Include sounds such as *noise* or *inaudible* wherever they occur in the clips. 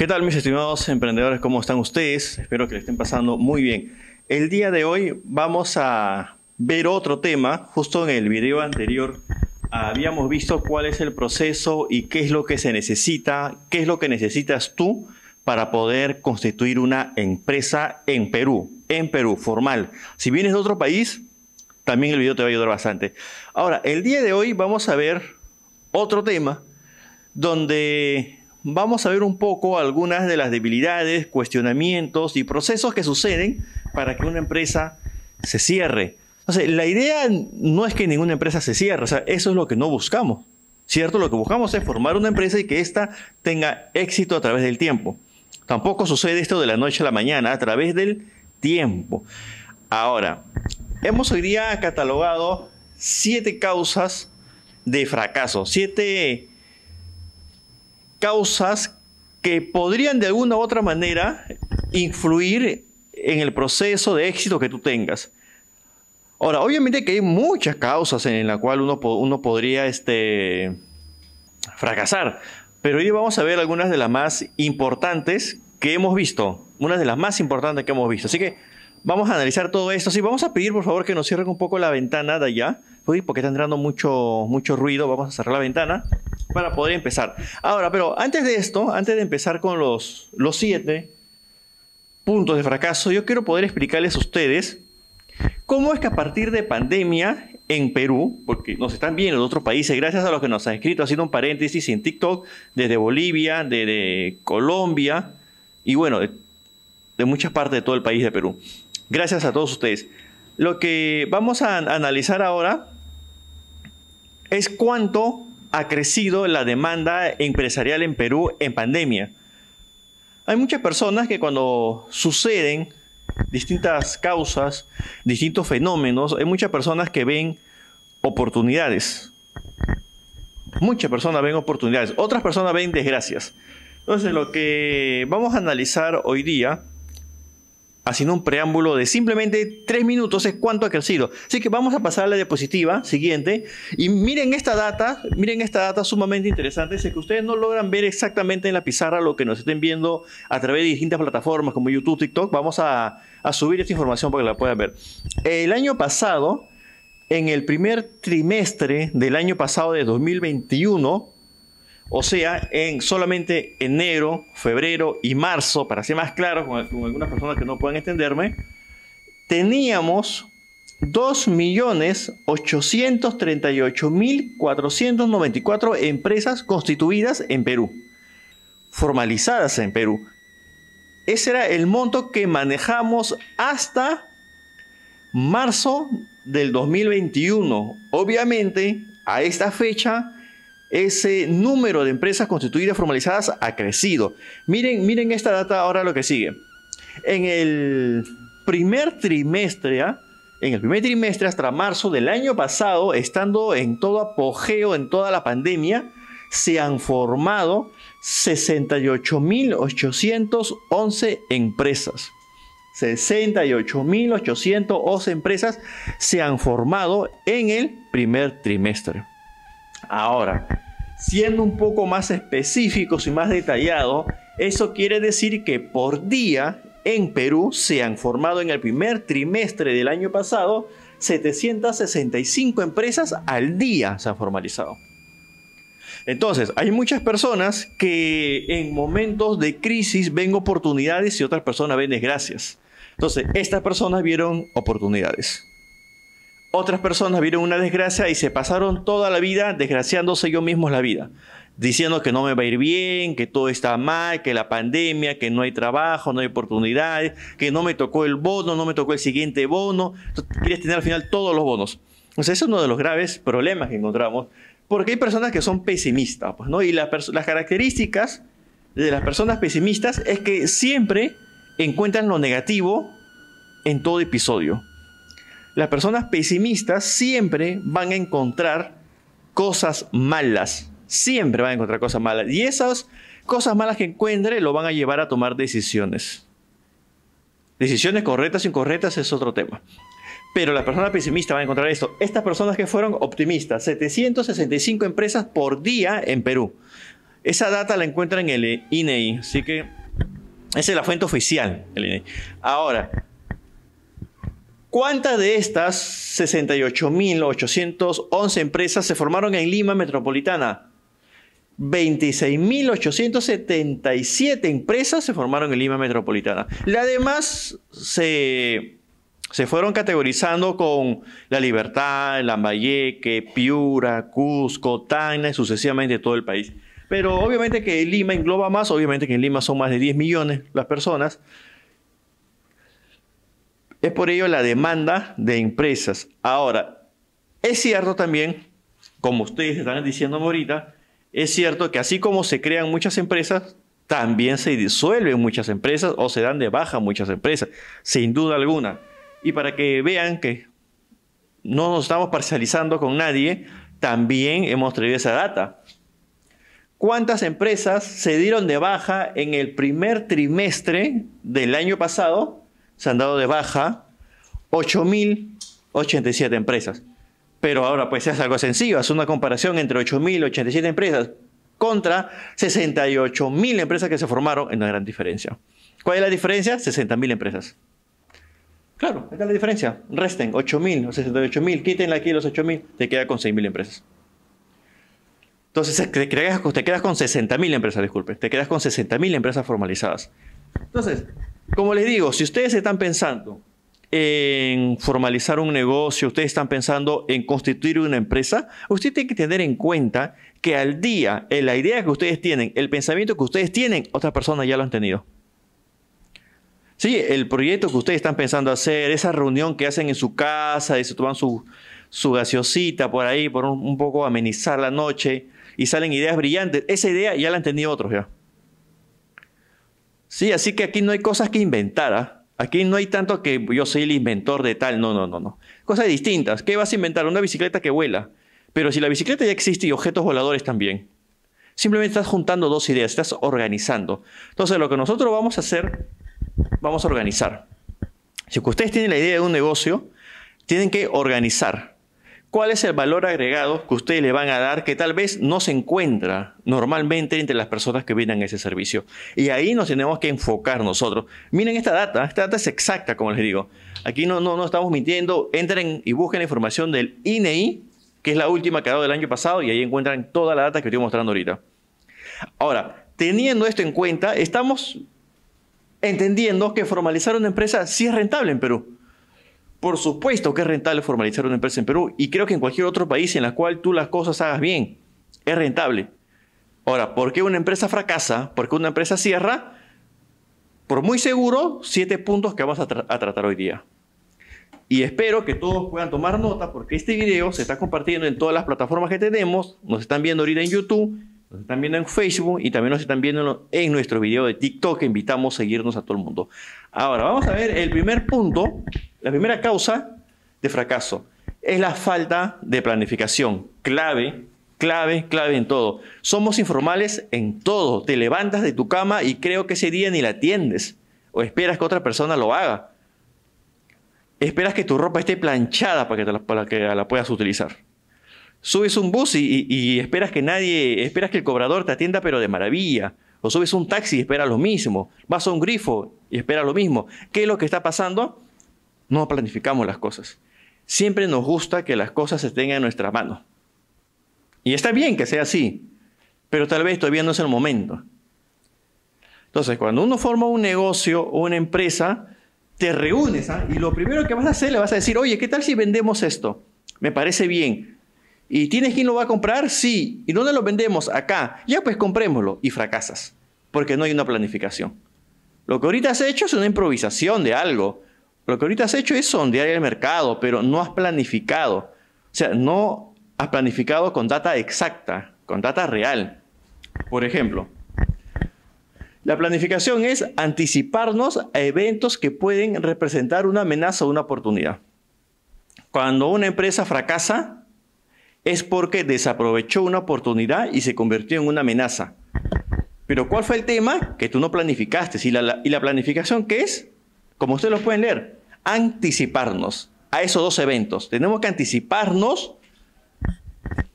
¿Qué tal mis estimados emprendedores? ¿Cómo están ustedes? Espero que le estén pasando muy bien. El día de hoy vamos a ver otro tema. Justo en el video anterior habíamos visto cuál es el proceso y qué es lo que se necesita, qué es lo que necesitas tú para poder constituir una empresa en Perú, en Perú, formal. Si vienes de otro país, también el video te va a ayudar bastante. Ahora, el día de hoy vamos a ver otro tema donde vamos a ver un poco algunas de las debilidades, cuestionamientos y procesos que suceden para que una empresa se cierre. Entonces, la idea no es que ninguna empresa se cierre, o sea, eso es lo que no buscamos. ¿Cierto? Lo que buscamos es formar una empresa y que ésta tenga éxito a través del tiempo. Tampoco sucede esto de la noche a la mañana, a través del tiempo. Ahora, hemos hoy día catalogado siete causas de fracaso, siete causas que podrían de alguna u otra manera influir en el proceso de éxito que tú tengas. Ahora, obviamente que hay muchas causas en las cuales uno, uno, podría este, fracasar, pero hoy vamos a ver algunas de las más importantes que hemos visto, unas de las más importantes que hemos visto. Así que vamos a analizar todo esto. Sí, vamos a pedir por favor que nos cierren un poco la ventana de allá, Uy, porque está entrando mucho, mucho ruido, vamos a cerrar la ventana para poder empezar. Ahora, pero antes de esto, antes de empezar con los, los siete puntos de fracaso, yo quiero poder explicarles a ustedes cómo es que a partir de pandemia en Perú, porque nos están viendo en otros países, gracias a los que nos han escrito, haciendo un paréntesis en TikTok, desde Bolivia, desde Colombia y bueno, de muchas partes de todo el país de Perú. Gracias a todos ustedes. Lo que vamos a analizar ahora es cuánto ha crecido la demanda empresarial en Perú en pandemia. Hay muchas personas que cuando suceden distintas causas, distintos fenómenos, hay muchas personas que ven oportunidades. Muchas personas ven oportunidades, otras personas ven desgracias. Entonces lo que vamos a analizar hoy día haciendo un preámbulo de simplemente tres minutos es cuánto ha crecido. Así que vamos a pasar a la diapositiva siguiente y miren esta data, miren esta data sumamente interesante, sé que ustedes no logran ver exactamente en la pizarra lo que nos estén viendo a través de distintas plataformas como YouTube, TikTok. Vamos a, a subir esta información para que la puedan ver. El año pasado, en el primer trimestre del año pasado de 2021, o sea, en solamente enero, febrero y marzo, para ser más claro con, algunas personas que no puedan entenderme, teníamos 2.838.494 empresas constituidas en Perú, formalizadas en Perú. Ese era el monto que manejamos hasta marzo del 2021. Obviamente, a esta fecha ese número de empresas constituidas formalizadas ha crecido. Miren, miren esta data ahora lo que sigue. En el primer trimestre, ¿ah? en el primer trimestre hasta marzo del año pasado, estando en todo apogeo, en toda la pandemia, se han formado 68.811 empresas. 68.811 empresas se han formado en el primer trimestre. Ahora, siendo un poco más específicos y más detallados, eso quiere decir que por día en Perú se han formado en el primer trimestre del año pasado 765 empresas al día se han formalizado. Entonces, hay muchas personas que en momentos de crisis ven oportunidades y otras personas ven desgracias. Entonces, estas personas vieron oportunidades. Otras personas vieron una desgracia y se pasaron toda la vida desgraciándose yo mismos la vida, diciendo que no me va a ir bien, que todo está mal, que la pandemia, que no hay trabajo, no hay oportunidades, que no me tocó el bono, no me tocó el siguiente bono. Quieres tener al final todos los bonos. O ese es uno de los graves problemas que encontramos, porque hay personas que son pesimistas, pues, ¿no? Y las características de las personas pesimistas es que siempre encuentran lo negativo en todo episodio las personas pesimistas siempre van a encontrar cosas malas. Siempre van a encontrar cosas malas. Y esas cosas malas que encuentre lo van a llevar a tomar decisiones. Decisiones correctas o incorrectas es otro tema. Pero la persona pesimista va a encontrar esto. Estas personas que fueron optimistas, 765 empresas por día en Perú. Esa data la encuentran en el INEI, e así que es la fuente oficial INEI. E Ahora, ¿Cuántas de estas 68.811 empresas se formaron en Lima metropolitana? 26.877 empresas se formaron en Lima metropolitana. Las demás se, fueron categorizando con La Libertad, Lambayeque, Piura, Cusco, Tacna y sucesivamente todo el país. Pero obviamente que Lima engloba más, obviamente que en Lima son más de 10 millones las personas. Es por ello la demanda de empresas. Ahora, es cierto también, como ustedes están diciendo ahorita, es cierto que así como se crean muchas empresas, también se disuelven muchas empresas o se dan de baja muchas empresas, sin duda alguna. Y para que vean que no nos estamos parcializando con nadie, también hemos traído esa data. ¿Cuántas empresas se dieron de baja en el primer trimestre del año pasado se han dado de baja 8.087 empresas. Pero ahora pues es algo sencillo, haz una comparación entre 8.087 empresas contra 68.000 empresas que se formaron, en una gran diferencia. ¿Cuál es la diferencia? 60.000 empresas. Claro, es la diferencia. Resten 8.000 o 68.000, quítenle aquí los 8.000, te queda con 6.000 empresas. Entonces te quedas, te quedas con 60.000 empresas, disculpe, te quedas con 60.000 empresas formalizadas. Entonces, como les digo, si ustedes están pensando en formalizar un negocio, ustedes están pensando en constituir una empresa, usted tiene que tener en cuenta que al día, en eh, la idea que ustedes tienen, el pensamiento que ustedes tienen, otras personas ya lo han tenido. Sí, el proyecto que ustedes están pensando hacer, esa reunión que hacen en su casa y se toman su, su gaseosita por ahí, por un, un poco amenizar la noche y salen ideas brillantes, esa idea ya la han tenido otros ya. Sí, así que aquí no hay cosas que inventara, ¿ah? Aquí no hay tanto que yo soy el inventor de tal. No, no, no, no. Cosas distintas. ¿Qué vas a inventar? Una bicicleta que vuela. Pero si la bicicleta ya existe y objetos voladores también. Simplemente estás juntando dos ideas, estás organizando. Entonces lo que nosotros vamos a hacer, vamos a organizar. Si ustedes tienen la idea de un negocio, tienen que organizar. ¿Cuál es el valor agregado que ustedes le van a dar que tal vez no se encuentra normalmente entre las personas que a ese servicio? Y ahí nos tenemos que enfocar nosotros. Miren esta data, esta data es exacta, como les digo. Aquí no, no, no estamos mintiendo. Entren y busquen la información del INEI, e que es la última que ha dado del año pasado, y ahí encuentran toda la data que estoy mostrando ahorita. Ahora, teniendo esto en cuenta, estamos entendiendo que formalizar una empresa sí es rentable en Perú. Por supuesto que es rentable formalizar una empresa en Perú y creo que en cualquier otro país en la cual tú las cosas hagas bien, es rentable. Ahora, ¿por qué una empresa fracasa? ¿Por qué una empresa cierra? Por muy seguro, siete puntos que vamos a, a tratar hoy día. Y espero que todos puedan tomar nota porque este video se está compartiendo en todas las plataformas que tenemos, nos están viendo ahorita en YouTube, nos están viendo en Facebook y también nos están viendo en nuestro video de TikTok. Invitamos a seguirnos a todo el mundo. Ahora, vamos a ver el primer punto, la primera causa de fracaso. Es la falta de planificación. Clave, clave, clave en todo. Somos informales en todo. Te levantas de tu cama y creo que ese día ni la atiendes. O esperas que otra persona lo haga. Esperas que tu ropa esté planchada para que, para que la puedas utilizar subes un bus y, esperas que nadie, esperas que el cobrador te atienda, pero de maravilla. O subes un taxi y esperas lo mismo. Vas a un grifo y espera lo mismo. ¿Qué es lo que está pasando? No planificamos las cosas. Siempre nos gusta que las cosas se tengan en nuestra mano. Y está bien que sea así, pero tal vez todavía no es el momento. Entonces, cuando uno forma un negocio o una empresa, te reúnes ¿ah? y lo primero que vas a hacer le vas a decir, oye, ¿qué tal si vendemos esto? Me parece bien ¿Y tienes quien lo va a comprar? Sí. ¿Y dónde lo vendemos? Acá. Ya pues comprémoslo. Y fracasas. Porque no hay una planificación. Lo que ahorita has hecho es una improvisación de algo. Lo que ahorita has hecho es sondear el mercado, pero no has planificado. O sea, no has planificado con data exacta, con data real. Por ejemplo, la planificación es anticiparnos a eventos que pueden representar una amenaza o una oportunidad. Cuando una empresa fracasa, es porque desaprovechó una oportunidad y se convirtió en una amenaza. Pero ¿cuál fue el tema? Que tú no planificaste. ¿Y la, planificación qué es? Como ustedes lo pueden leer, anticiparnos a esos dos eventos. Tenemos que anticiparnos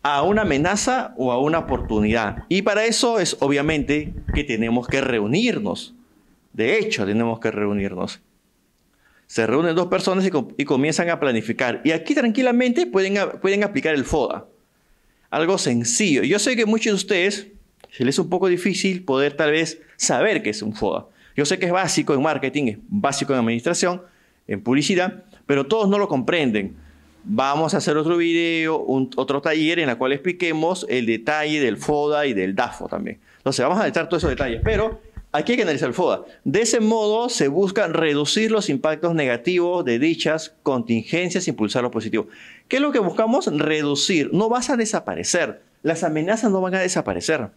a una amenaza o a una oportunidad. Y para eso es obviamente que tenemos que reunirnos. De hecho, tenemos que reunirnos. Se reúnen dos personas y, comienzan a planificar. Y aquí tranquilamente pueden, pueden aplicar el FODA. Algo sencillo. Yo sé que muchos de ustedes se les es un poco difícil poder tal vez saber qué es un FODA. Yo sé que es básico en marketing, es básico en administración, en publicidad, pero todos no lo comprenden. Vamos a hacer otro video, otro taller en el cual expliquemos el detalle del FODA y del DAFO también. Entonces, vamos a dejar todos esos detalles, pero Aquí hay que analizar el FODA. De ese modo se busca reducir los impactos negativos de dichas contingencias e impulsar lo positivo. ¿Qué es lo que buscamos? Reducir. No vas a desaparecer. Las amenazas no van a desaparecer.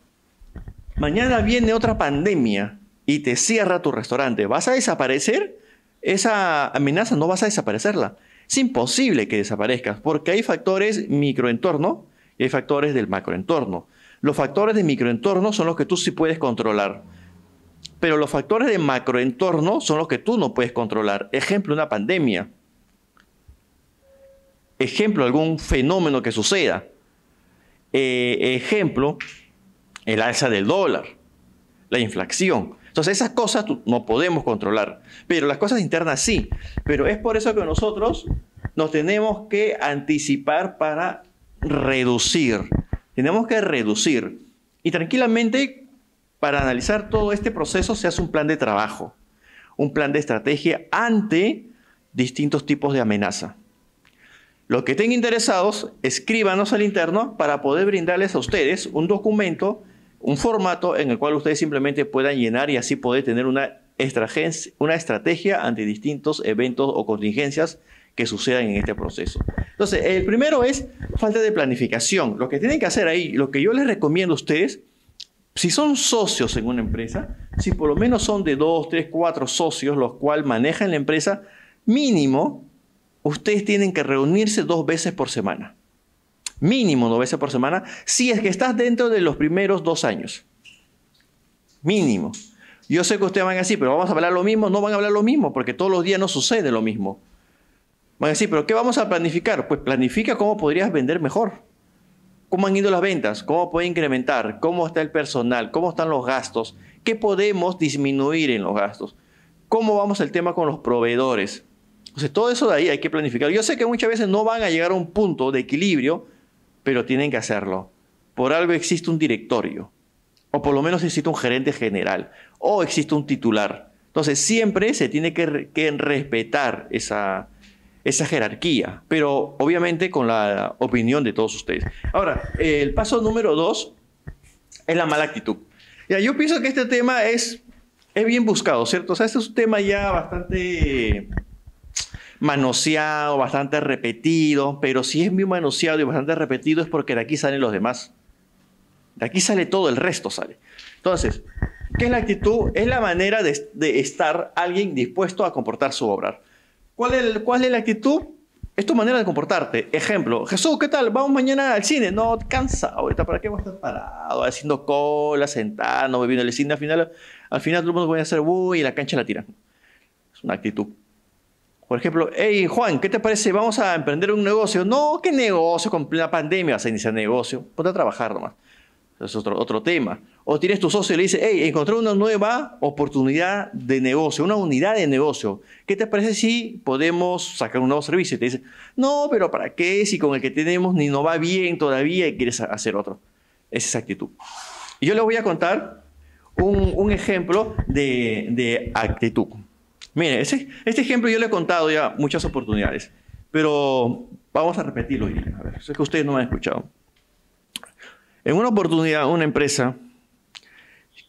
Mañana viene otra pandemia y te cierra tu restaurante. ¿Vas a desaparecer? Esa amenaza no vas a desaparecerla. Es imposible que desaparezca porque hay factores microentorno y hay factores del macroentorno. Los factores de microentorno son los que tú sí puedes controlar pero los factores de macroentorno son los que tú no puedes controlar. Ejemplo, una pandemia. Ejemplo, algún fenómeno que suceda. Eh, ejemplo, el alza del dólar, la inflación. Entonces esas cosas no podemos controlar, pero las cosas internas sí. Pero es por eso que nosotros nos tenemos que anticipar para reducir. Tenemos que reducir. Y tranquilamente para analizar todo este proceso se hace un plan de trabajo, un plan de estrategia ante distintos tipos de amenaza. Los que estén interesados, escríbanos al interno para poder brindarles a ustedes un documento, un formato en el cual ustedes simplemente puedan llenar y así poder tener una, estrategia ante distintos eventos o contingencias que sucedan en este proceso. Entonces, el primero es falta de planificación. Lo que tienen que hacer ahí, lo que yo les recomiendo a ustedes, si son socios en una empresa, si por lo menos son de dos, tres, cuatro socios, los cuales manejan la empresa, mínimo, ustedes tienen que reunirse dos veces por semana. Mínimo dos veces por semana, si es que estás dentro de los primeros dos años. Mínimo. Yo sé que ustedes van a decir, pero vamos a hablar lo mismo. No van a hablar lo mismo, porque todos los días no sucede lo mismo. Van a decir, pero ¿qué vamos a planificar? Pues planifica cómo podrías vender mejor cómo han ido las ventas, cómo puede incrementar, cómo está el personal, cómo están los gastos, qué podemos disminuir en los gastos, cómo vamos el tema con los proveedores. Entonces, todo eso de ahí hay que planificar. Yo sé que muchas veces no van a llegar a un punto de equilibrio, pero tienen que hacerlo. Por algo existe un directorio, o por lo menos existe un gerente general, o existe un titular. Entonces, siempre se tiene que, que respetar esa, esa jerarquía, pero obviamente con la opinión de todos ustedes. Ahora, el paso número dos es la mala actitud. Ya, yo pienso que este tema es, es bien buscado, ¿cierto? O sea, este es un tema ya bastante manoseado, bastante repetido, pero si es muy manoseado y bastante repetido es porque de aquí salen los demás. De aquí sale todo, el resto sale. Entonces, ¿qué es la actitud? Es la manera de, de estar alguien dispuesto a comportar su obrar. ¿Cuál es, ¿Cuál es la actitud? Es tu manera de comportarte. Ejemplo, Jesús, ¿qué tal? Vamos mañana al cine. No, cansa ahorita. ¿Para qué vas a estar parado? Haciendo cola, sentado, bebiendo el cine. Al final, al final todo el voy a hacer uy y la cancha la tiran. Es una actitud. Por ejemplo, hey Juan, ¿qué te parece? Vamos a emprender un negocio. No, ¿qué negocio? Con la pandemia vas a iniciar negocio. Ponte a trabajar nomás es otro, otro tema. O tienes tu socio y le dices, hey, encontré una nueva oportunidad de negocio, una unidad de negocio. ¿Qué te parece si podemos sacar un nuevo servicio? Y te dice, no, pero ¿para qué? Si con el que tenemos ni no va bien todavía y quieres hacer otro. Esa es actitud. Y yo les voy a contar un, un ejemplo de, de, actitud. Mire, ese, este ejemplo yo le he contado ya muchas oportunidades, pero vamos a repetirlo hoy A ver, sé que ustedes no me han escuchado. En una oportunidad, una empresa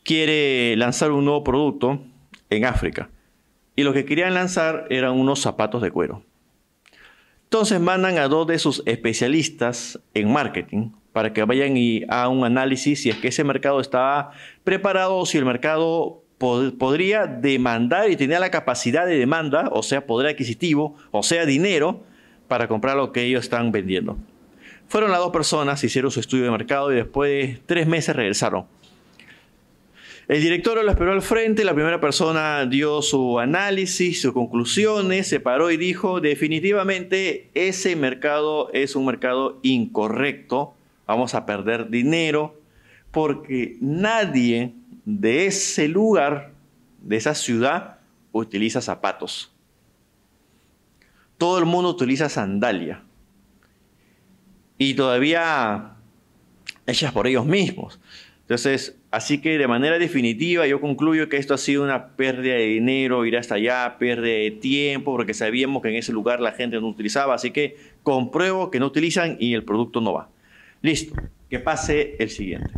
quiere lanzar un nuevo producto en África y lo que querían lanzar eran unos zapatos de cuero. Entonces mandan a dos de sus especialistas en marketing para que vayan y hagan un análisis si es que ese mercado estaba preparado o si el mercado podría demandar y tenía la capacidad de demanda, o sea, poder adquisitivo, o sea, dinero, para comprar lo que ellos están vendiendo. Fueron las dos personas, hicieron su estudio de mercado y después de tres meses regresaron. El director lo esperó al frente, la primera persona dio su análisis, sus conclusiones, se paró y dijo, definitivamente ese mercado es un mercado incorrecto, vamos a perder dinero, porque nadie de ese lugar, de esa ciudad, utiliza zapatos. Todo el mundo utiliza sandalia y todavía hechas por ellos mismos. Entonces, así que de manera definitiva yo concluyo que esto ha sido una pérdida de dinero, ir hasta allá, pérdida de tiempo, porque sabíamos que en ese lugar la gente no utilizaba, así que compruebo que no utilizan y el producto no va. Listo, que pase el siguiente.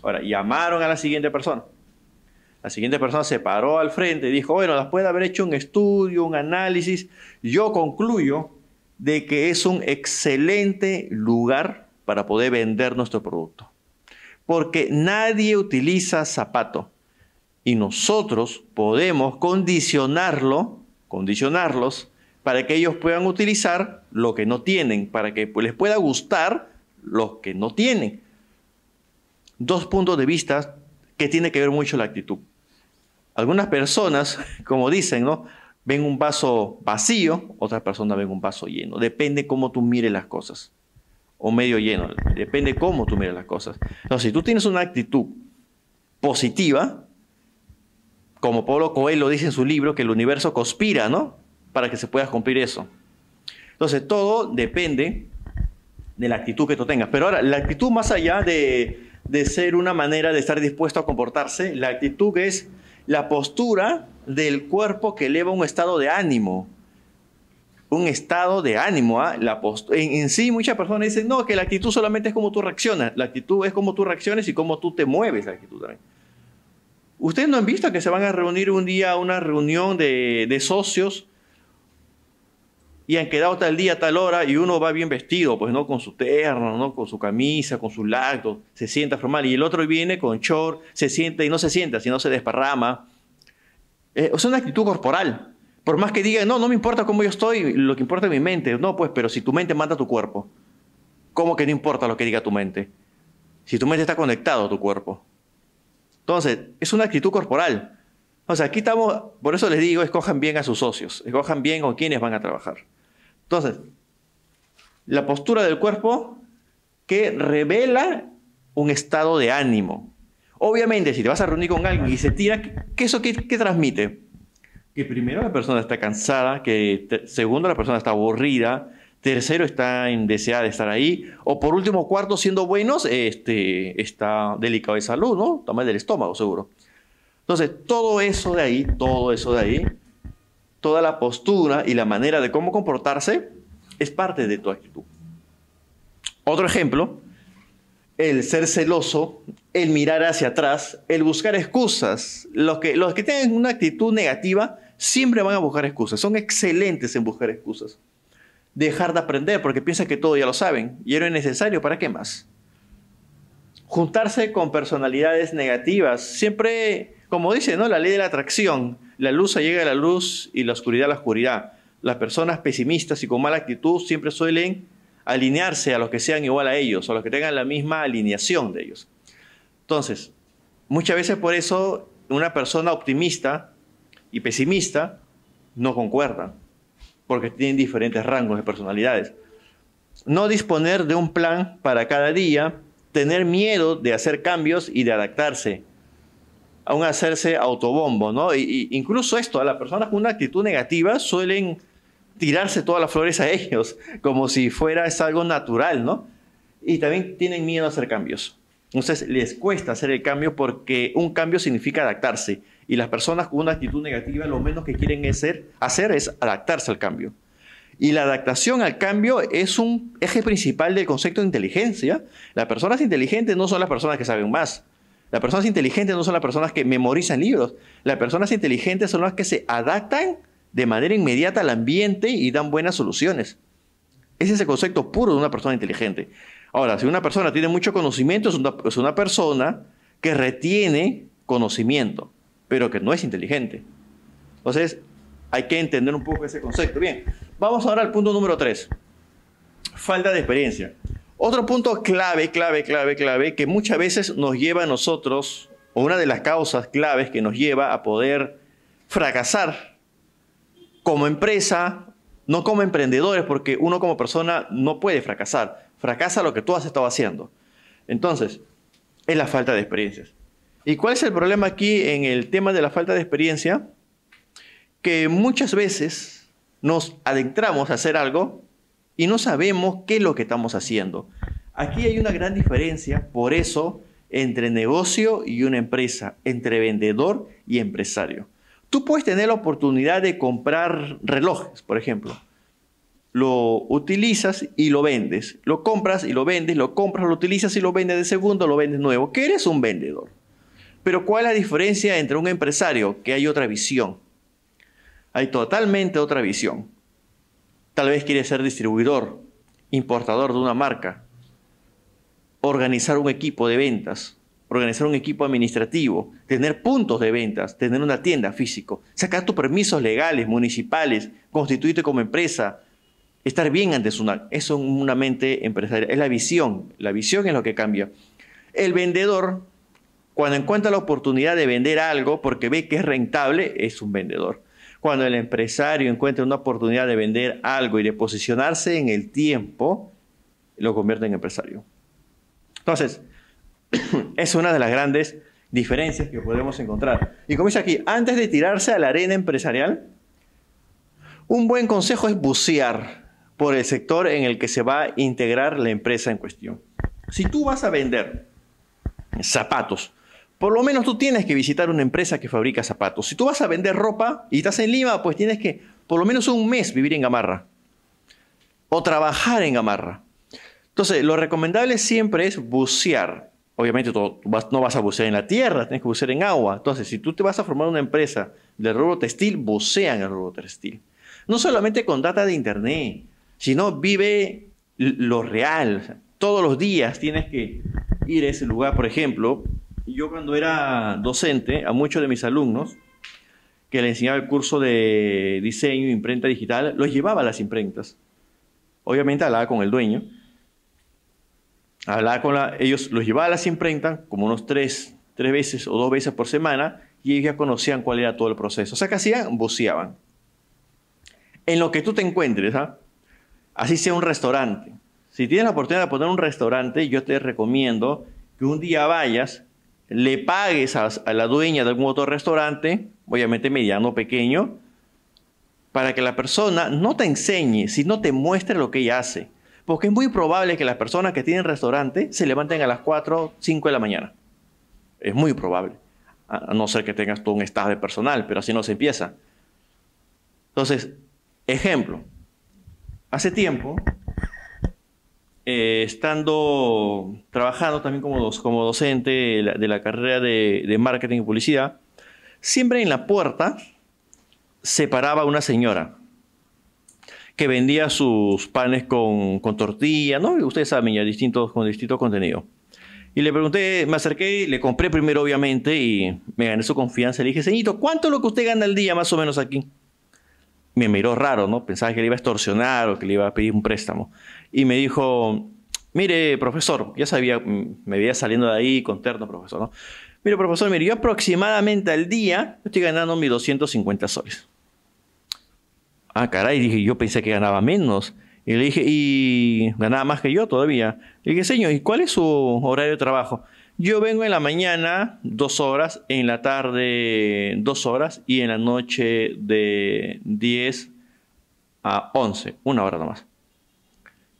Ahora, llamaron a la siguiente persona. La siguiente persona se paró al frente y dijo, bueno, después de haber hecho un estudio, un análisis, yo concluyo de que es un excelente lugar para poder vender nuestro producto. Porque nadie utiliza zapato y nosotros podemos condicionarlo, condicionarlos para que ellos puedan utilizar lo que no tienen, para que les pueda gustar lo que no tienen. Dos puntos de vista que tiene que ver mucho la actitud. Algunas personas, *laughs* como dicen, ¿no? ven un vaso vacío, otras personas ven un vaso lleno. Depende cómo tú mires las cosas. O medio lleno. Depende cómo tú mires las cosas. Entonces, si tú tienes una actitud positiva, como Pablo Coelho dice en su libro, que el universo conspira, ¿no? Para que se pueda cumplir eso. Entonces, todo depende de la actitud que tú tengas. Pero ahora, la actitud más allá de, de ser una manera de estar dispuesto a comportarse, la actitud es la postura del cuerpo que eleva un estado de ánimo. Un estado de ánimo. ¿ah? La en, sí, muchas personas dicen, no, que la actitud solamente es como tú reaccionas. La actitud es como tú reacciones y cómo tú te mueves, la actitud también. Ustedes no han visto que se van a reunir un día a una reunión de, de socios y han quedado tal día, tal hora, y uno va bien vestido, pues no con su terno, no con su camisa, con su lacto se sienta formal, y el otro viene con short, se sienta y no se sienta, sino se desparrama, es eh, una actitud corporal. Por más que diga no, no me importa cómo yo estoy, lo que importa es mi mente. No, pues, pero si tu mente manda a tu cuerpo, ¿cómo que no importa lo que diga tu mente? Si tu mente está conectado a tu cuerpo. Entonces, es una actitud corporal. O sea, aquí estamos, por eso les digo, escojan bien a sus socios, escojan bien con quienes van a trabajar. Entonces, la postura del cuerpo que revela un estado de ánimo. Obviamente, si te vas a reunir con alguien y se tira, ¿qué eso qué, transmite? Que primero la persona está cansada, que segundo la persona está aburrida, tercero está indeseada de estar ahí, o por último, cuarto, siendo buenos, este, está delicado de salud, ¿no? Toma el del estómago, seguro. Entonces, todo eso de ahí, todo eso de ahí, toda la postura y la manera de cómo comportarse es parte de tu actitud. Otro ejemplo, el ser celoso el mirar hacia atrás, el buscar excusas. Los que, los que tienen una actitud negativa siempre van a buscar excusas. Son excelentes en buscar excusas. Dejar de aprender porque piensan que todo ya lo saben y era necesario. ¿Para qué más? Juntarse con personalidades negativas. Siempre, como dice ¿no? la ley de la atracción, la luz llega a la luz y la oscuridad a la oscuridad. Las personas pesimistas y con mala actitud siempre suelen alinearse a los que sean igual a ellos, a los que tengan la misma alineación de ellos. Entonces, muchas veces por eso una persona optimista y pesimista no concuerda, porque tienen diferentes rangos de personalidades. No disponer de un plan para cada día, tener miedo de hacer cambios y de adaptarse, aún hacerse autobombo, ¿no? Y, incluso esto, a las personas con una actitud negativa suelen tirarse todas las flores a ellos, como si fuera es algo natural, ¿no? Y también tienen miedo a hacer cambios. Entonces les cuesta hacer el cambio porque un cambio significa adaptarse y las personas con una actitud negativa lo menos que quieren hacer, hacer es adaptarse al cambio. Y la adaptación al cambio es un eje principal del concepto de inteligencia. Las personas inteligentes no son las personas que saben más. Las personas inteligentes no son las personas que memorizan libros. Las personas inteligentes son las que se adaptan de manera inmediata al ambiente y dan buenas soluciones. Ese es el concepto puro de una persona inteligente. Ahora, si una persona tiene mucho conocimiento, es una, persona que retiene conocimiento, pero que no es inteligente. Entonces, hay que entender un poco ese concepto. Bien, vamos ahora al punto número 3. Falta de experiencia. Otro punto clave, clave, clave, clave, que muchas veces nos lleva a nosotros, o una de las causas claves que nos lleva a poder fracasar como empresa, no como emprendedores, porque uno como persona no puede fracasar. Fracasa lo que tú has estado haciendo. Entonces, es la falta de experiencias. ¿Y cuál es el problema aquí en el tema de la falta de experiencia? Que muchas veces nos adentramos a hacer algo y no sabemos qué es lo que estamos haciendo. Aquí hay una gran diferencia, por eso, entre negocio y una empresa, entre vendedor y empresario. Tú puedes tener la oportunidad de comprar relojes, por ejemplo lo utilizas y lo vendes. Lo compras y lo vendes, lo compras, lo utilizas y lo vendes de segundo, lo vendes nuevo. Que eres un vendedor. Pero ¿cuál es la diferencia entre un empresario? Que hay otra visión. Hay totalmente otra visión. Tal vez quieres ser distribuidor, importador de una marca, organizar un equipo de ventas, organizar un equipo administrativo, tener puntos de ventas, tener una tienda físico, sacar tus permisos legales, municipales, constituirte como empresa, estar bien ante su es una mente empresarial, es la visión, la visión es lo que cambia. El vendedor, cuando encuentra la oportunidad de vender algo porque ve que es rentable, es un vendedor. Cuando el empresario encuentra una oportunidad de vender algo y de posicionarse en el tiempo, lo convierte en empresario. Entonces, *clears throat* es una de las grandes diferencias que podemos encontrar. Y como aquí, antes de tirarse a la arena empresarial, un buen consejo es bucear por el sector en el que se va a integrar la empresa en cuestión. Si tú vas a vender zapatos, por lo menos tú tienes que visitar una empresa que fabrica zapatos. Si tú vas a vender ropa y estás en Lima, pues tienes que por lo menos un mes vivir en Gamarra o trabajar en Gamarra. Entonces, lo recomendable siempre es bucear. Obviamente tú no vas a bucear en la tierra, tienes que bucear en agua. Entonces, si tú te vas a formar una empresa de rubro textil, bucea en el rubro textil. No solamente con data de internet, no, vive lo real. Todos los días tienes que ir a ese lugar. Por ejemplo, yo cuando era docente, a muchos de mis alumnos, que le enseñaba el curso de diseño, e imprenta digital, los llevaba a las imprentas. Obviamente hablaba con el dueño. Hablaba con ellos los llevaba a las imprentas como unos tres, tres veces o dos veces por semana y ellos ya conocían cuál era todo el proceso. O sea, qué hacían, voceaban. En lo que tú te encuentres, ¿ah? así sea un restaurante. Si tienes la oportunidad de poner un restaurante, yo te recomiendo que un día vayas, le pagues a, la dueña de algún otro restaurante, obviamente mediano o pequeño, para que la persona no te enseñe, sino te muestre lo que ella hace. Porque es muy probable que las personas que tienen restaurante se levanten a las 4, 5 de la mañana. Es muy probable. A no ser que tengas tú un staff de personal, pero así no se empieza. Entonces, ejemplo, Hace tiempo, eh, estando trabajando también como, docente de la, carrera de, marketing y publicidad, siempre en la puerta se paraba una señora que vendía sus panes con, tortilla, ¿no? ustedes saben, ya distintos, con distinto contenido. Y le pregunté, me acerqué, le compré primero, obviamente, y me gané su confianza. Le dije, señorito, ¿cuánto es lo que usted gana al día más o menos aquí? me miró raro, ¿no? Pensaba que le iba a extorsionar o que le iba a pedir un préstamo. Y me dijo, mire, profesor, ya sabía, mm, me veía saliendo de ahí con terno, profesor, ¿no? Mire, profesor, mire, yo aproximadamente al día estoy ganando mis 250 soles. Ah, caray, dije, yo pensé que ganaba menos. Y le dije, y ganaba más que yo todavía. Le dije, señor, ¿y cuál es su horario de trabajo? Yo vengo en la mañana dos horas, en la tarde dos horas y en la noche de 10 a 11, una hora nomás.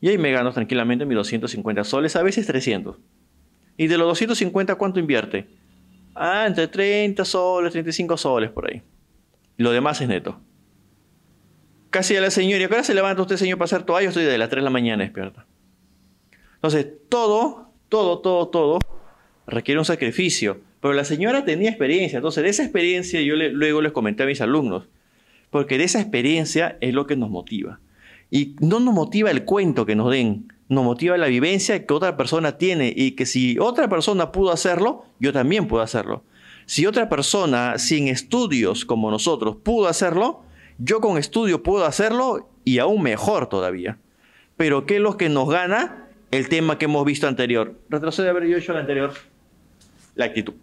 Y ahí me gano tranquilamente mis 250 soles, a veces 300. ¿Y de los 250 cuánto invierte? Ah, entre 30 soles, 35 soles por ahí. Lo demás es neto. Casi a la señora, ¿y se levanta usted, señor, para hacer toalla? Estoy de las 3 de la mañana despierta. Entonces, todo, todo, todo, todo requiere un sacrificio. Pero la señora tenía experiencia, entonces de esa experiencia yo luego les comenté a mis alumnos, porque de esa experiencia es lo que nos motiva. Y no nos motiva el cuento que nos den, nos motiva la vivencia que otra persona tiene y que si otra persona pudo hacerlo, yo también puedo hacerlo. Si otra persona sin estudios como nosotros pudo hacerlo, yo con estudio puedo hacerlo y aún mejor todavía. Pero ¿qué es lo que nos gana? El tema que hemos visto anterior. Retrocede a haber yo hecho el anterior la actitud.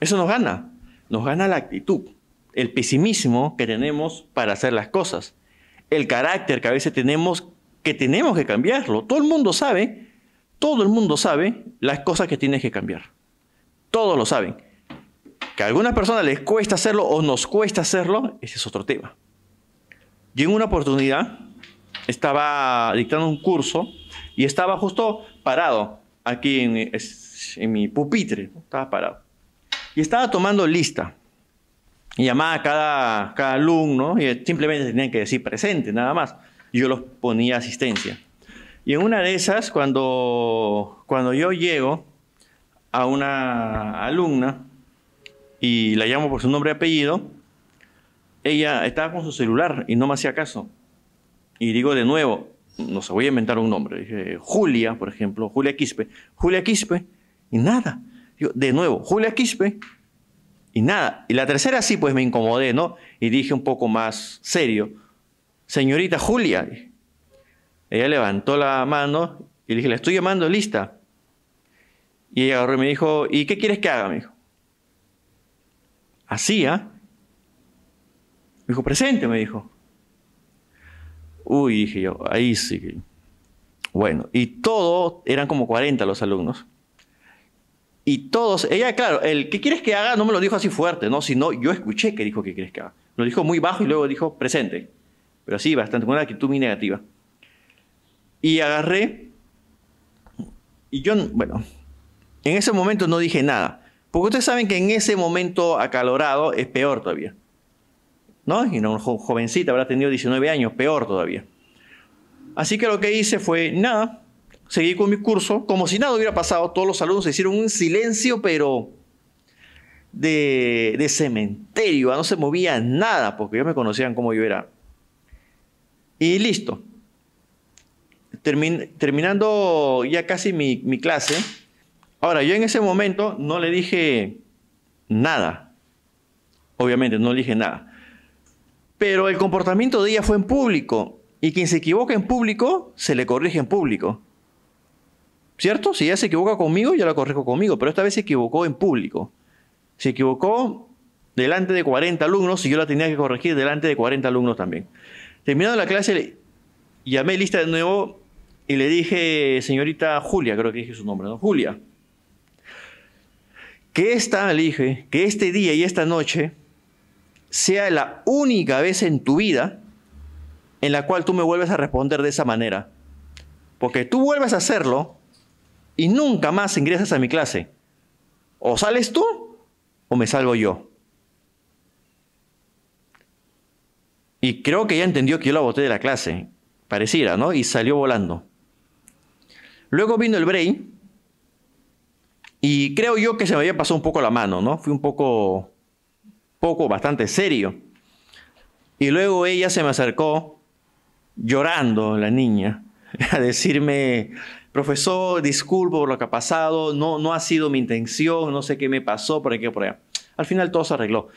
Eso nos gana, nos gana la actitud, el pesimismo que tenemos para hacer las cosas, el carácter que a veces tenemos que tenemos que cambiarlo. Todo el mundo sabe, todo el mundo sabe las cosas que tienes que cambiar. Todos lo saben. Que a algunas personas les cuesta hacerlo o nos cuesta hacerlo, ese es otro tema. Yo en una oportunidad estaba dictando un curso y estaba justo parado aquí en, en mi pupitre, estaba parado. Y estaba tomando lista. Y llamaba a cada, cada alumno y simplemente tenían que decir presente, nada más. Y yo los ponía asistencia. Y en una de esas, cuando, cuando yo llego a una alumna y la llamo por su nombre y apellido, ella estaba con su celular y no me hacía caso. Y digo de nuevo, no se voy a inventar un nombre. Julia, por ejemplo, Julia Quispe. Julia Quispe. Y nada. Yo, de nuevo, Julia Quispe. Y nada. Y la tercera sí, pues me incomodé, ¿no? Y dije un poco más serio, señorita Julia. Ella levantó la mano y le dije, la estoy llamando lista. Y ella agarró y me dijo, ¿y qué quieres que haga? amigo? hijo Así, ¿ah?". Me dijo, presente, me dijo. Uy, dije yo, ahí sí. Bueno, y todo, eran como 40 los alumnos. Y todos, ella, claro, el ¿qué quieres que haga? No me lo dijo así fuerte, ¿no? Sino yo escuché que dijo que quieres que haga. Lo dijo muy bajo y luego dijo presente. Pero sí bastante, con una actitud muy negativa. Y agarré. Y yo, bueno, en ese momento no dije nada. Porque ustedes saben que en ese momento acalorado es peor todavía. ¿No? Y una jovencita habrá tenido 19 años, peor todavía. Así que lo que hice fue nada seguí con mi curso, como si nada hubiera pasado, todos los alumnos se hicieron un silencio, pero de, cementerio, ¿ah? no se movía nada, porque ellos me conocían como yo era. Y listo. terminando ya casi mi, mi clase. Ahora, yo en ese momento no le dije nada. Obviamente, no le dije nada. Pero el comportamiento de ella fue en público. Y quien se equivoca en público, se le corrige en público. ¿Cierto? Si ella se equivoca conmigo, yo la corrijo conmigo, pero esta vez se equivocó en público. Se equivocó delante de 40 alumnos y yo la tenía que corregir delante de 40 alumnos también. Terminando la clase, llamé lista de nuevo y le dije, señorita Julia, creo que dije su nombre, ¿no? Julia, que esta, le dije, que este día y esta noche sea la única vez en tu vida en la cual tú me vuelves a responder de esa manera. Porque tú vuelves a hacerlo, y nunca más ingresas a mi clase. O sales tú o me salgo yo. Y creo que ella entendió que yo la boté de la clase, pareciera, ¿no? Y salió volando. Luego vino el Bray y creo yo que se me había pasado un poco la mano, ¿no? Fui un poco, poco, bastante serio. Y luego ella se me acercó llorando, la niña, *laughs* a decirme, profesor, disculpo por lo que ha pasado, no, no ha sido mi intención, no sé qué me pasó, por aquí, por allá. Al final todo se arregló.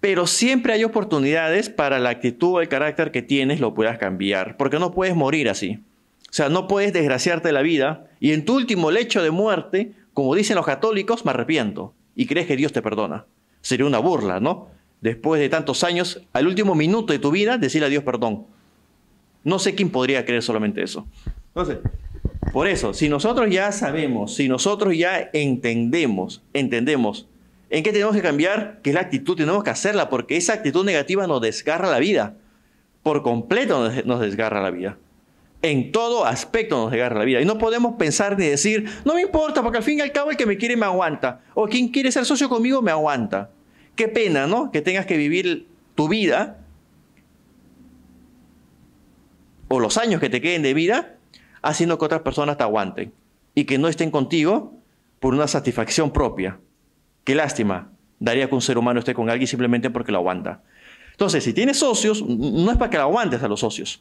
Pero siempre hay oportunidades para la actitud o el carácter que tienes lo puedas cambiar, porque no puedes morir así. O sea, no puedes desgraciarte la vida y en tu último lecho de muerte, como dicen los católicos, me arrepiento y crees que Dios te perdona. Sería una burla, ¿no? Después de tantos años, al último minuto de tu vida, decirle a Dios perdón. No sé quién podría creer solamente eso. Entonces, por eso, si nosotros ya sabemos, si nosotros ya entendemos, entendemos en qué tenemos que cambiar, que es la actitud, tenemos que hacerla, porque esa actitud negativa nos desgarra la vida. Por completo nos, desgarra la vida. En todo aspecto nos desgarra la vida. Y no podemos pensar ni decir, no me importa, porque al fin y al cabo el que me quiere me aguanta. O quien quiere ser socio conmigo me aguanta. Qué pena, ¿no? Que tengas que vivir tu vida o los años que te queden de vida haciendo que otras personas te aguanten y que no estén contigo por una satisfacción propia. Qué lástima daría que un ser humano esté con alguien simplemente porque lo aguanta. Entonces, si tienes socios, no es para que lo aguantes a los socios.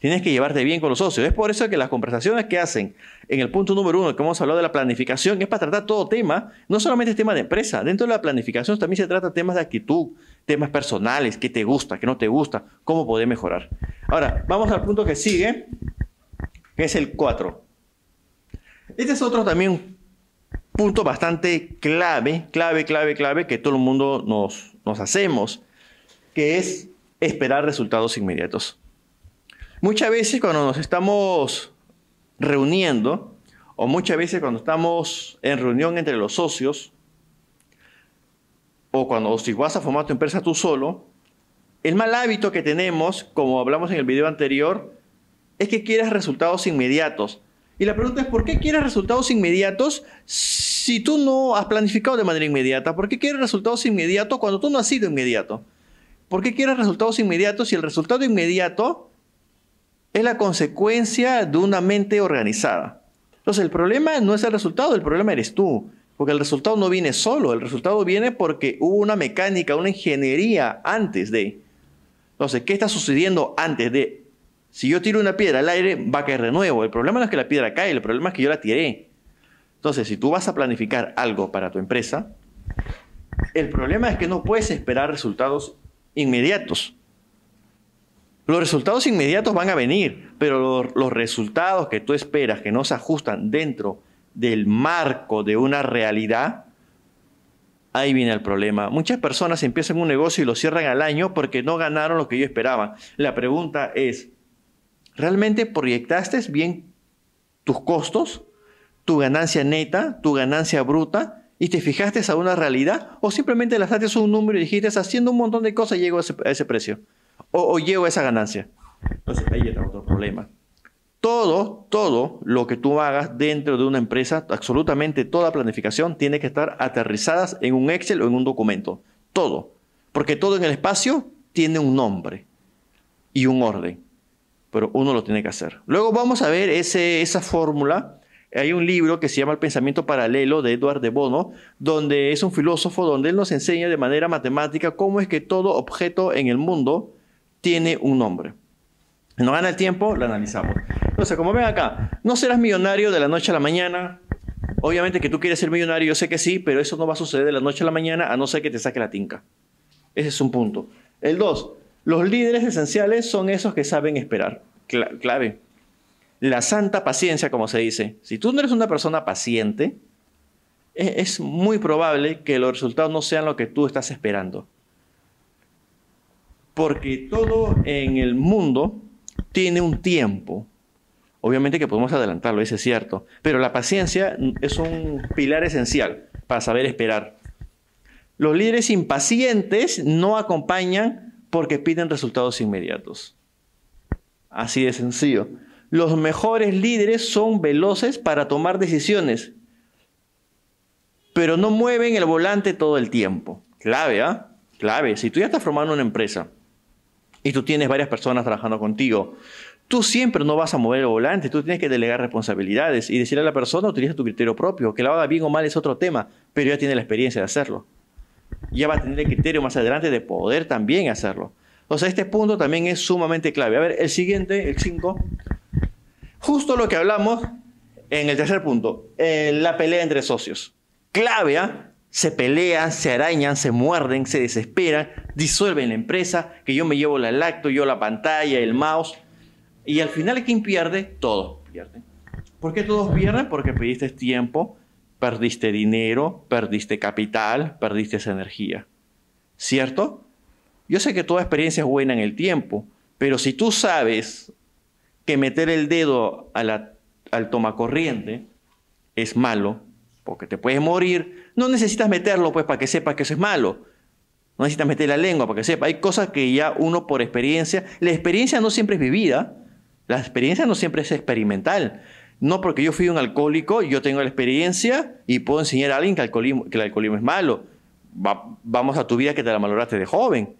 Tienes que llevarte bien con los socios. Es por eso que las conversaciones que hacen en el punto número uno, que hemos hablado de la planificación, es para tratar todo tema, no solamente es tema de empresa. Dentro de la planificación también se trata temas de actitud, temas personales, qué te gusta, qué no te gusta, cómo poder mejorar. Ahora, vamos al punto que sigue, que es el 4. Este es otro también punto bastante clave, clave, clave, clave que todo el mundo nos, nos hacemos, que es esperar resultados inmediatos. Muchas veces cuando nos estamos reuniendo, o muchas veces cuando estamos en reunión entre los socios, o cuando si vas a formar tu empresa tú solo, el mal hábito que tenemos, como hablamos en el video anterior, es que quieres resultados inmediatos. Y la pregunta es, ¿por qué quieres resultados inmediatos si tú no has planificado de manera inmediata? ¿Por qué quieres resultados inmediatos cuando tú no has sido inmediato? ¿Por qué quieres resultados inmediatos si el resultado inmediato es la consecuencia de una mente organizada? Entonces, el problema no es el resultado, el problema eres tú. Porque el resultado no viene solo, el resultado viene porque hubo una mecánica, una ingeniería antes de. Entonces, ¿qué está sucediendo antes de? Si yo tiro una piedra al aire, va a caer de nuevo. El problema no es que la piedra cae, el problema es que yo la tiré. Entonces, si tú vas a planificar algo para tu empresa, el problema es que no puedes esperar resultados inmediatos. Los resultados inmediatos van a venir, pero los, los, resultados que tú esperas que no se ajustan dentro del marco de una realidad, ahí viene el problema. Muchas personas empiezan un negocio y lo cierran al año porque no ganaron lo que yo esperaba. La pregunta es, ¿Realmente proyectaste bien tus costos, tu ganancia neta, tu ganancia bruta? ¿Y te fijaste a una realidad? ¿O simplemente lanzaste un número y dijiste, haciendo un montón de cosas, llego a ese, precio? O, o, llego a esa ganancia? Entonces, ahí está otro problema. Todo, todo lo que tú hagas dentro de una empresa, absolutamente toda planificación, tiene que estar aterrizadas en un Excel o en un documento. Todo. Porque todo en el espacio tiene un nombre y un orden pero uno lo tiene que hacer. Luego vamos a ver esa fórmula. Hay un libro que se llama El pensamiento paralelo de Edward de Bono, donde es un filósofo donde él nos enseña de manera matemática cómo es que todo objeto en el mundo tiene un nombre. No gana el tiempo, lo analizamos. Entonces, como ven acá, no serás millonario de la noche a la mañana. Obviamente que tú quieres ser millonario, yo sé que sí, pero eso no va a suceder de la noche a la mañana a no ser que te saque la tinca. Ese es un punto. El dos, los líderes esenciales son esos que saben esperar. clave. La santa paciencia, como se dice. Si tú no eres una persona paciente, e-, es, muy probable que los resultados no sean lo que tú estás esperando. Porque todo en el mundo tiene un tiempo. Obviamente que podemos adelantarlo, eso es cierto. Pero la paciencia es un pilar esencial para saber esperar. Los líderes impacientes no acompañan porque piden resultados inmediatos. Así de sencillo. Los mejores líderes son veloces para tomar decisiones, pero no mueven el volante todo el tiempo. Clave, ¿ah? ¿eh? Clave. Si tú ya estás formando una empresa y tú tienes varias personas trabajando contigo, tú siempre no vas a mover el volante, tú tienes que delegar responsabilidades y decirle a la persona, utiliza tu criterio propio, que la haga bien o mal es otro tema, pero ya tiene la experiencia de hacerlo ya va a tener el criterio más adelante de poder también hacerlo. O sea, este punto también es sumamente clave. A ver, el siguiente, el 5. Justo lo que hablamos en el tercer punto, la pelea entre socios. Clave, ¿ah? se pelean, se arañan, se muerden, se desesperan, disuelven la empresa, que yo me llevo la lacto, yo la pantalla, el mouse. Y al final, ¿quién pierde? Todos pierden. ¿Por qué todos pierden? Porque pediste tiempo, perdiste dinero, perdiste capital, perdiste esa energía. ¿Cierto? Yo sé que toda experiencia es buena en el tiempo, pero si tú sabes que meter el dedo a la, al tomacorriente es malo, porque te puedes morir, no necesitas meterlo pues para que sepas que eso es malo. No necesitas meter la lengua para que sepa. Hay cosas que ya uno por experiencia, la experiencia no siempre es vivida, la experiencia no siempre es experimental. No, porque yo fui un alcohólico, yo tengo la experiencia y puedo enseñar a alguien que, el alcoholismo es malo. vamos a tu vida que te la maloraste de joven.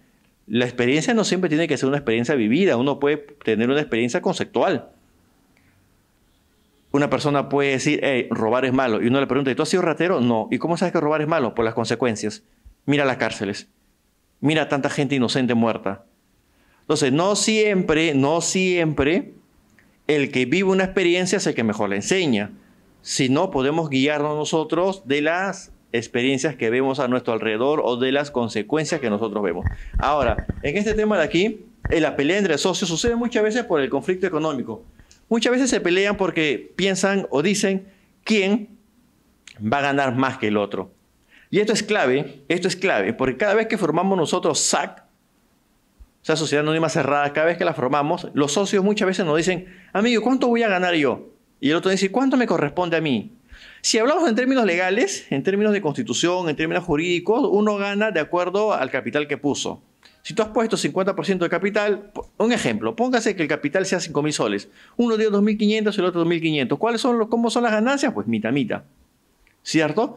La experiencia no siempre tiene que ser una experiencia vivida, uno puede tener una experiencia conceptual. Una persona puede decir, hey, robar es malo. Y uno le pregunta, ¿y tú has sido ratero? No. ¿Y cómo sabes que robar es malo? Por las consecuencias. Mira las cárceles. Mira tanta gente inocente muerta. Entonces, no siempre, no siempre el que vive una experiencia es el que mejor la enseña. Si no, podemos guiarnos nosotros de las experiencias que vemos a nuestro alrededor o de las consecuencias que nosotros vemos. Ahora, en este tema de aquí, en la pelea entre socios sucede muchas veces por el conflicto económico. Muchas veces se pelean porque piensan o dicen quién va a ganar más que el otro. Y esto es clave, esto es clave, porque cada vez que formamos nosotros SAC, o sea, sociedad anónima cerrada, cada vez que la formamos, los socios muchas veces nos dicen, amigo, ¿cuánto voy a ganar yo? Y el otro dice, ¿cuánto me corresponde a mí? Si hablamos en términos legales, en términos de constitución, en términos jurídicos, uno gana de acuerdo al capital que puso. Si tú has puesto 50% de capital, un ejemplo, póngase que el capital sea 5.000 soles. Uno dio 2.500 y el otro 2.500. ¿Cuáles son ¿Cómo son las ganancias? Pues mitad, mitad. ¿Cierto?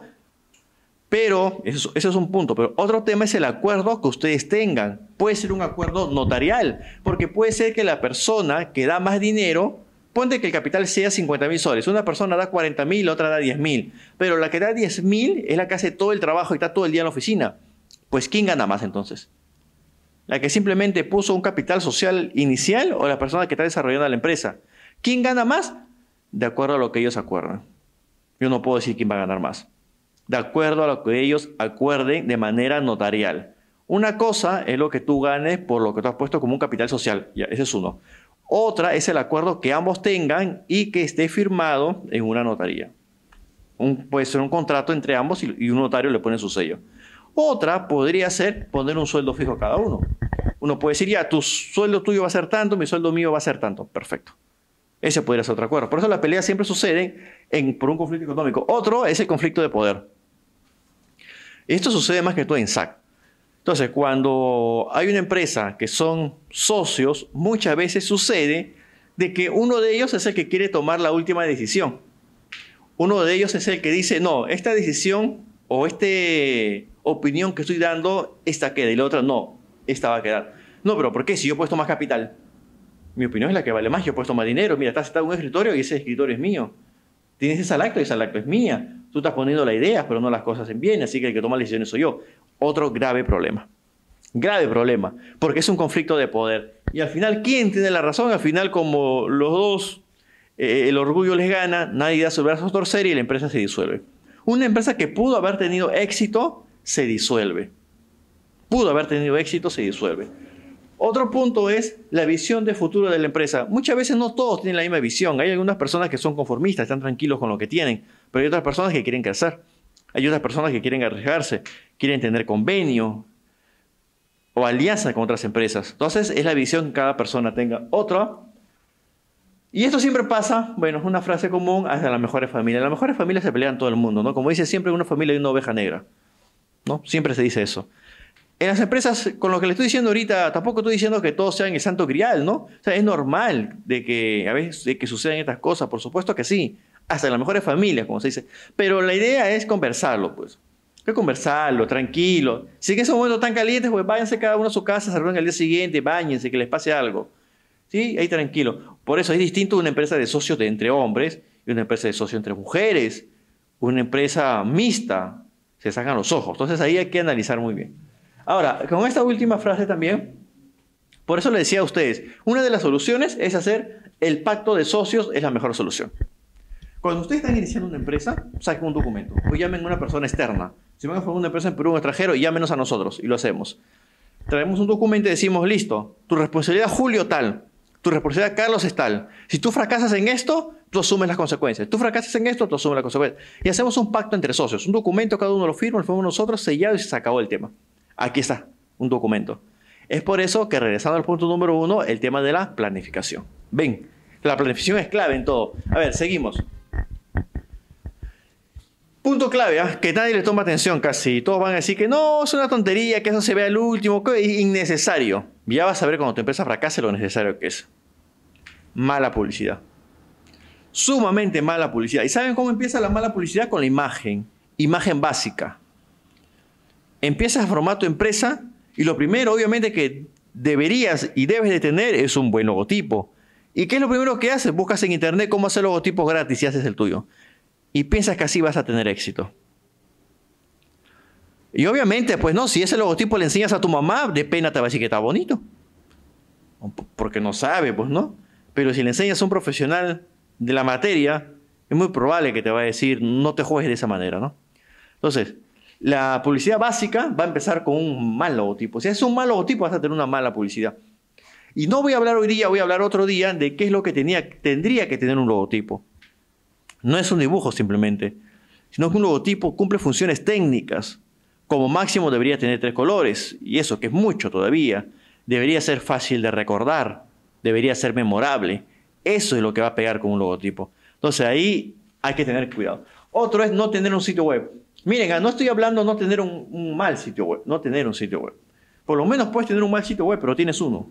Pero, ese es un punto, pero otro tema es el acuerdo que ustedes tengan. Puede ser un acuerdo notarial, porque puede ser que la persona que da más dinero, ponte que el capital sea 50 mil soles, una persona da 40 mil, la otra da 10 mil, pero la que da 10 mil es la que hace todo el trabajo y está todo el día en la oficina. Pues, ¿quién gana más entonces? ¿La que simplemente puso un capital social inicial o la persona que está desarrollando la empresa? ¿Quién gana más? De acuerdo a lo que ellos acuerdan. Yo no puedo decir quién va a ganar más de acuerdo a lo que ellos acuerden de manera notarial. Una cosa es lo que tú ganes por lo que tú has puesto como un capital social, ya, ese es uno. Otra es el acuerdo que ambos tengan y que esté firmado en una notaría. Un, puede ser un contrato entre ambos y, un notario le pone su sello. Otra podría ser poner un sueldo fijo a cada uno. Uno puede decir, ya, tu sueldo tuyo va a ser tanto, mi sueldo mío va a ser tanto. Perfecto. Ese podría ser otro acuerdo. Por eso las peleas siempre suceden en, por un conflicto económico. Otro es el conflicto de poder. Esto sucede más que todo en SAC. Entonces, cuando hay una empresa que son socios, muchas veces sucede de que uno de ellos es el que quiere tomar la última decisión. Uno de ellos es el que dice, no, esta decisión o esta opinión que estoy dando, esta queda. Y la otra, no, esta va a quedar. No, pero ¿por qué? Si yo he puesto más capital. Mi opinión es la que vale más. Yo he puesto más dinero. Mira, está sentado en un escritorio y ese escritorio es mío. Tienes esa lacto y esa lacto es mía. Tú estás poniendo las ideas, pero no las cosas en bien, así que el que toma las decisiones soy yo. Otro grave problema. Grave problema, porque es un conflicto de poder. Y al final, ¿quién tiene la razón? Al final, como los dos, eh, el orgullo les gana, nadie da su brazo a torcer y la empresa se disuelve. Una empresa que pudo haber tenido éxito, se disuelve. Pudo haber tenido éxito, se disuelve. Otro punto es la visión de futuro de la empresa. Muchas veces no todos tienen la misma visión. Hay algunas personas que son conformistas, están tranquilos con lo que tienen. Pero hay otras personas que quieren crecer Hay otras personas que quieren arriesgarse, quieren tener convenio o alianza con otras empresas. Entonces es la visión que cada persona tenga. Otra, y esto siempre pasa, bueno, es una frase común hasta las mejores familias. Las mejores familias se pelean todo el mundo, ¿no? Como dice siempre, en una familia hay una oveja negra, ¿no? Siempre se dice eso. En las empresas, con lo que le estoy diciendo ahorita, tampoco estoy diciendo que todos sean el santo grial, ¿no? O sea, es normal de que a veces de que sucedan estas cosas, por supuesto que sí hasta las mejores familias, como se dice. Pero la idea es conversarlo, pues. Hay que conversarlo, tranquilo. Si en esos momentos tan calientes, pues váyanse cada uno a su casa, se reúnen al día siguiente, bañense, que les pase algo. ¿Sí? Ahí tranquilo. Por eso es distinto una empresa de socios de entre hombres y una empresa de socios entre mujeres, una empresa mixta. Se sacan los ojos. Entonces ahí hay que analizar muy bien. Ahora, con esta última frase también, por eso le decía a ustedes, una de las soluciones es hacer el pacto de socios es la mejor solución. Cuando ustedes están iniciando una empresa, saquen un documento o llamen a una persona externa. Si van a formar una empresa en Perú o en extranjero, llámenos a nosotros y lo hacemos. Traemos un documento y decimos, listo, tu responsabilidad Julio tal, tu responsabilidad Carlos es tal. Si tú fracasas en esto, tú asumes las consecuencias. Tú fracasas en esto, tú asumes las consecuencias. Y hacemos un pacto entre socios, un documento, cada uno lo firma, lo firmamos nosotros, sellado y se acabó el tema. Aquí está, un documento. Es por eso que regresando al punto número uno, el tema de la planificación. Ven, la planificación es clave en todo. A ver, seguimos. Punto clave, ¿ah? que nadie le toma atención casi. Todos van a decir que no, es una tontería, que eso se vea el último, que es innecesario. Ya vas a ver cuando tu empresa fracase lo necesario que es. Mala publicidad. Sumamente mala publicidad. ¿Y saben cómo empieza la mala publicidad? Con la imagen. Imagen básica. Empiezas a formar tu empresa y lo primero, obviamente, que deberías y debes de tener es un buen logotipo. ¿Y qué es lo primero que haces? Buscas en internet cómo hacer logotipos gratis y haces el tuyo y piensas que así vas a tener éxito. Y obviamente, pues no, si ese logotipo le enseñas a tu mamá, de pena te va a decir que está bonito. Porque no sabe, pues no. Pero si le enseñas a un profesional de la materia, es muy probable que te va a decir, no te juegues de esa manera, ¿no? Entonces, la publicidad básica va a empezar con un mal logotipo. Si es un mal logotipo, vas a tener una mala publicidad. Y no voy a hablar hoy día, voy a hablar otro día de qué es lo que tendría que tener un logotipo. No es un dibujo simplemente, sino que un logotipo cumple funciones técnicas. Como máximo debería tener tres colores, y eso que es mucho todavía. Debería ser fácil de recordar, debería ser memorable. Eso es lo que va a pegar con un logotipo. Entonces ahí hay que tener cuidado. Otro es no tener un sitio web. Miren, ah, no estoy hablando de no tener un, mal sitio web, no tener un sitio web. Por lo menos puedes tener un mal sitio web, pero tienes uno.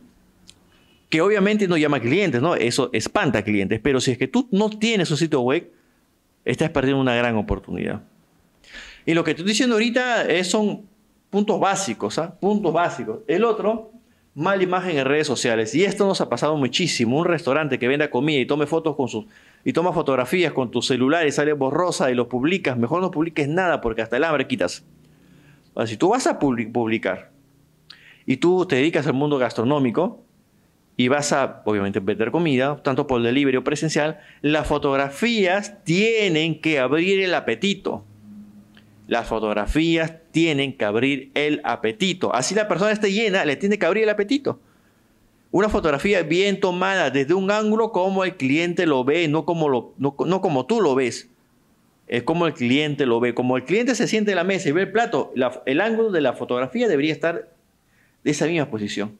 Que obviamente no llama clientes, ¿no? Eso espanta a clientes. Pero si es que tú no tienes un sitio web, estás perdiendo una gran oportunidad. Y lo que estoy diciendo ahorita es, eh, son puntos básicos, ¿ah? puntos básicos. El otro, mala imagen en redes sociales. Y esto nos ha pasado muchísimo. Un restaurante que venda comida y tome fotos con y toma fotografías con tu celular y sale borrosa y lo publicas, mejor no publiques nada porque hasta el hambre quitas. si tú vas a publicar y tú te dedicas al mundo gastronómico, y vas a, obviamente, vender comida, tanto por delivery o presencial, las fotografías tienen que abrir el apetito. Las fotografías tienen que abrir el apetito. Así la persona esté llena, le tiene que abrir el apetito. Una fotografía bien tomada desde un ángulo como el cliente lo ve, no como, tú lo ves. Es como el cliente lo ve. Como el cliente se siente en la mesa y ve el plato, el ángulo de la fotografía debería estar de esa misma posición.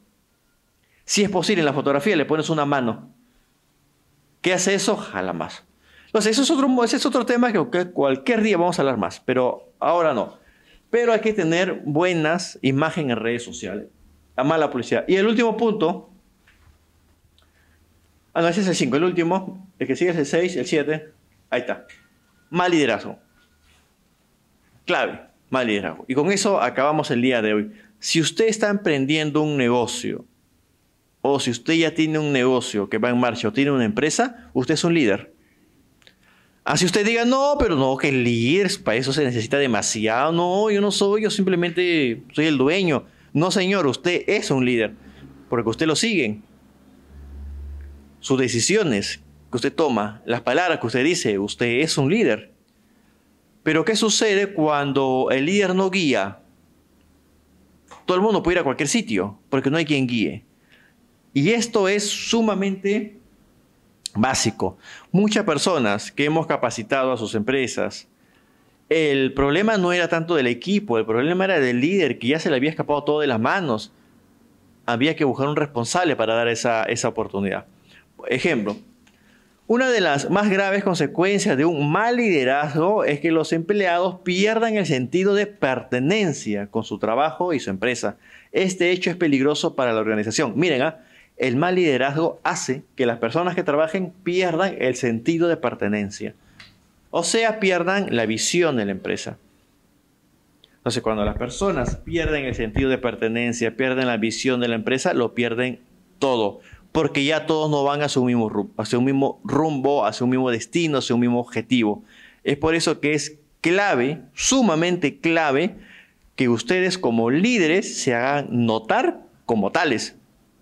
Si es posible, en la fotografía le pones una mano. ¿Qué hace eso? Jala más. Entonces, es otro, ese es otro tema que cualquier día vamos a hablar más, pero ahora no. Pero hay que tener buenas imágenes en redes sociales. La mala publicidad. Y el último punto. Ah, no, ese es el 5. El último. El que sigue es el 6, el 7. Ahí está. Mal liderazgo. Clave. Mal liderazgo. Y con eso acabamos el día de hoy. Si usted está emprendiendo un negocio, o si usted ya tiene un negocio que va en marcha o tiene una empresa, usted es un líder. Así ah, usted diga, no, pero no, que líder, para eso se necesita demasiado. No, yo no soy, yo simplemente soy el dueño. No, señor, usted es un líder, porque usted lo sigue Sus decisiones que usted toma, las palabras que usted dice, usted es un líder. Pero ¿qué sucede cuando el líder no guía? Todo el mundo puede ir a cualquier sitio, porque no hay quien guíe. Y esto es sumamente básico. Muchas personas que hemos capacitado a sus empresas, el problema no era tanto del equipo, el problema era del líder que ya se le había escapado todo de las manos. Había que buscar un responsable para dar esa, esa oportunidad. Ejemplo, una de las más graves consecuencias de un mal liderazgo es que los empleados pierdan el sentido de pertenencia con su trabajo y su empresa. Este hecho es peligroso para la organización. Miren, ¿ah? el mal liderazgo hace que las personas que trabajen pierdan el sentido de pertenencia. O sea, pierdan la visión de la empresa. Entonces, cuando las personas pierden el sentido de pertenencia, pierden la visión de la empresa, lo pierden todo. Porque ya todos no van a su mismo, hacia un mismo rumbo, hacia un mismo destino, hacia un mismo objetivo. Es por eso que es clave, sumamente clave, que ustedes como líderes se hagan notar como tales.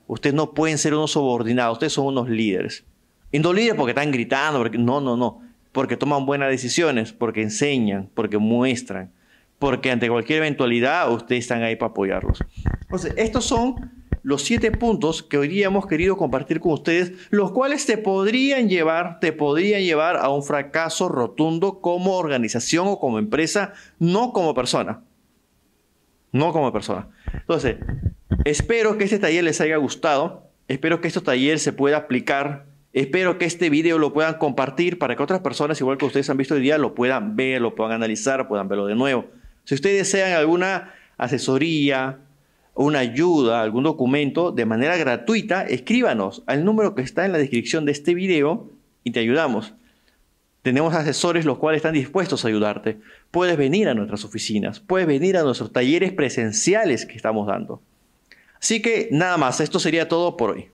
Ustedes no pueden ser unos subordinados, ustedes son unos líderes. Y no líderes porque están gritando, porque, no, no, no. Porque toman buenas decisiones, porque enseñan, porque muestran, porque ante cualquier eventualidad ustedes están ahí para apoyarlos. Entonces, estos son los siete puntos que hoy día hemos querido compartir con ustedes, los cuales te podrían llevar, te podrían llevar a un fracaso rotundo como organización o como empresa, no como persona. No como persona. Entonces, Espero que este taller les haya gustado. Espero que este taller se pueda aplicar. Espero que este video lo puedan compartir para que otras personas, igual que ustedes han visto hoy día, lo puedan ver, lo puedan analizar, puedan verlo de nuevo. Si ustedes desean alguna asesoría, una ayuda, algún documento de manera gratuita, escríbanos al número que está en la descripción de este video y te ayudamos. Tenemos asesores los cuales están dispuestos a ayudarte. Puedes venir a nuestras oficinas, puedes venir a nuestros talleres presenciales que estamos dando. Así que nada más, esto sería todo por hoy.